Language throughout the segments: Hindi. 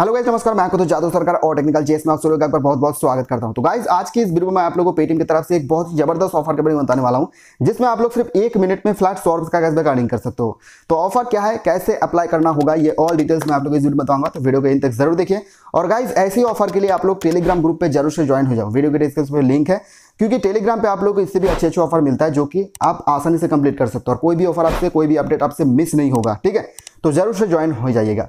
हेलो गाइज नमस्कार मैं तो जादव सरकार और टेक्निकल जेस में आप सभी का बहुत बहुत स्वागत करता हूं तो गाइज आज की इस वीडियो में आप लोगों को पेटीएम की तरफ से एक बहुत ही जबरदस्त ऑफर के बारे में बताने वाला हूं जिसमें आप लोग सिर्फ एक मिनट में फ्लैट सौ का बैक अर्निंग कर सकते हो तो ऑफर क्या है कैसे अप्लाई करना होगा ये ऑल डिटेल्स मैं आप लोग इस वीडियो बताऊंगा तो वीडियो को इन तक जरूर देखिए और गाइज ऐसे ऑफर के लिए आप लोग टेलीग्राम ग्रुप पर जरूर से ज्वाइन हो जाओ वीडियो के डिस्क्रिप्शन में लिंक है क्योंकि टेलीग्राम पे आप लोग को इससे भी अच्छे अच्छे ऑफर मिलता है जो कि आप आसानी से कंप्लीट कर सकते हो और कोई भी ऑफर आपसे कोई भी अपडेट आपसे मिस नहीं होगा ठीक है तो जरूर से ज्वाइन हो जाइएगा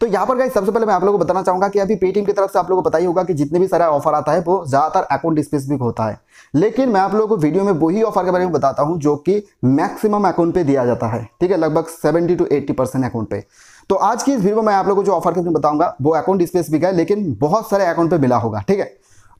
तो यहाँ पर गाइस सबसे पहले मैं आप लोगों को बताना चाहूंगा कि अभी पेटीएम की तरफ से आप लोगों को पता ही होगा कि जितने भी सारा ऑफर आता है वो ज़्यादातर अकाउंट स्पेसिफिक होता है लेकिन मैं आप लोगों को वीडियो में वही ऑफर के बारे में बताता हूँ जो कि मैक्सिमम अकाउंट पे दिया जाता है ठीक है लगभग seventy to eighty percent account पे तो आज की इस वीडियो में मैं आप लोगों को जो ऑफर के बारे में बताऊंगा वो अकाउंट स्पेसिफिक है लेकिन बहुत सारे अकाउंट पे मिला होगा ठीक है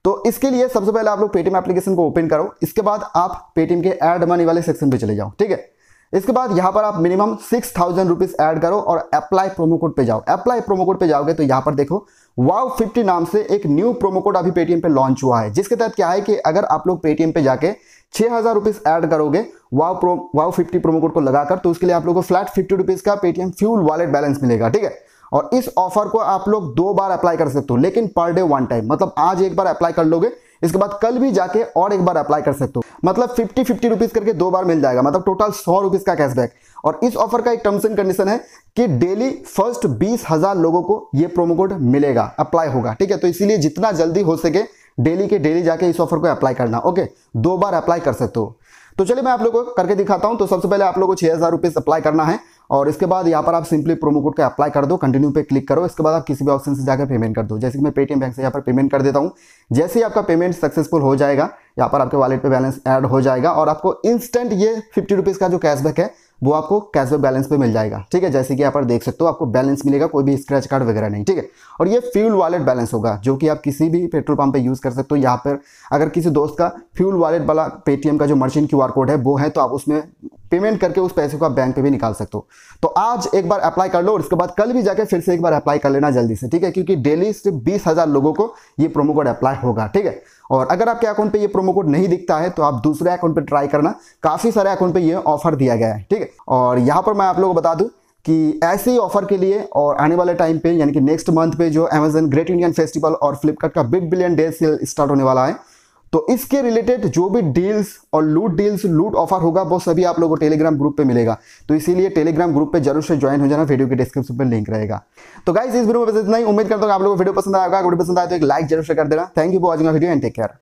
तो इसके लिए सबसे पहले आप लोग पेटीएम एप्लीकेशन को ओपन करो इसके बाद आप पेटीएम के एड मनी वाले सेक्शन पे चले जाओ ठीक है इसके बाद यहाँ पर आप minimum six thousand rupees add करो और अप्लाई प्रोमो कोड पे जाओ अप्लाई प्रोमो कोड पे जाओगे तो यहाँ पर देखो वाव फिफ्टी नाम से एक न्यू प्रोमो कोड अभी पेटीएम पे लॉन्च हुआ है जिसके तहत क्या है कि अगर आप लोग पेटीएम पे जाके छह हज़ार रुपीज़ एड करोगे wow pro wow fifty promo code को लगाकर तो उसके लिए आप लोग को फ्लैट फिफ्टी रुपीज़ का पेटीएम फ्यूल वॉलेट बैलेंस मिलेगा ठीक है और इस ऑफर को आप लोग दो बार अप्लाई कर सकते हो लेकिन पर डे वन टाइम मतलब आज एक बार अप्लाई कर लोगे इसके बाद कल भी जाके और एक बार अप्लाई कर सकते हो मतलब फिफ्टी फिफ्टी रुपीज करके दो बार मिल जाएगा मतलब टोटल सौ रुपीज का कैशबैक और इस ऑफर का एक टर्म्स एंड कंडीशन है कि डेली फर्स्ट बीस हजार लोगों को ये प्रोमो कोड मिलेगा अप्लाई होगा ठीक है तो इसीलिए जितना जल्दी हो सके डेली के डेली जाके इस ऑफर को अप्लाई करना ओके दो बार अप्लाई कर सकते हो तो चलिए मैं आप लोगों को करके दिखाता हूं तो सबसे पहले आप लोगों को छह हजार रुपीज अप्लाई करना है और इसके बाद यहाँ पर आप सिंपली प्रोमो कोड का अप्लाई कर दो कंटिन्यू पे क्लिक करो इसके बाद आप किसी भी ऑप्शन से जाकर पेमेंट कर दो जैसे कि मैं पेटीएम बैंक से यहाँ पर पेमेंट कर देता हूँ जैसे ही आपका पेमेंट सक्सेसफुल हो जाएगा यहाँ पर आपके वॉलेट पे बैलेंस ऐड हो जाएगा और आपको इंस्टेंट ये फिफ्टी रुपीज़ का जो कैशबैक है वो आपको कैशबैक बैलेंस पे मिल जाएगा ठीक है जैसे कि यहाँ पर देख सकते हो आपको बैलेंस मिलेगा कोई भी स्क्रैच कार्ड वगैरह नहीं ठीक है और ये फ्यूल वॉलेट बैलेंस होगा जो कि आप किसी भी पेट्रोल पंप पे यूज़ कर सकते हो यहाँ पर अगर किसी दोस्त का फ्यूल वॉलेट वाला पेटीएम का जो मर्चेंट क्यू कोड है वो है तो आप उसमें पेमेंट करके उस पैसे को आप बैंक पे भी निकाल सकते हो तो आज एक बार अप्लाई कर लो और उसके बाद कल भी जाके फिर से एक बार अप्लाई कर लेना जल्दी से ठीक है क्योंकि डेली सिर्फ बीस हज़ार लोगों को ये प्रोमो कोड अप्लाई होगा ठीक है और अगर आपके अकाउंट पे ये प्रोमो कोड नहीं दिखता है तो आप दूसरे अकाउंट पर ट्राई करना काफ़ी सारे अकाउंट पे यह ऑफर दिया गया है ठीक है और यहाँ पर मैं आप लोगों को बता दूँ कि ऐसे ही ऑफर के लिए और आने वाले टाइम पे यानी कि नेक्स्ट मंथ पे जो अमेजन ग्रेट इंडियन फेस्टिवल और फ्लिपकार्ट का big billion day sale start होने वाला है तो इसके रिलेटेड जो भी डील्स और लूट डील्स लूट ऑफर होगा वो सभी आप लोगों को टेलीग्राम ग्रुप पे मिलेगा तो इसीलिए टेलीग्राम ग्रुप पे जरूर से ज्वाइन हो जाना वीडियो के डिस्क्रिप्शन में लिंक रहेगा तो गाइस इस वीडियो में बस इतना ही उम्मीद करता हूँ आप लोगों को वीडियो पसंद आएगा वीडियो पसंद आए तो एक लाइक जरूर से कर देना thank you for watching video and take care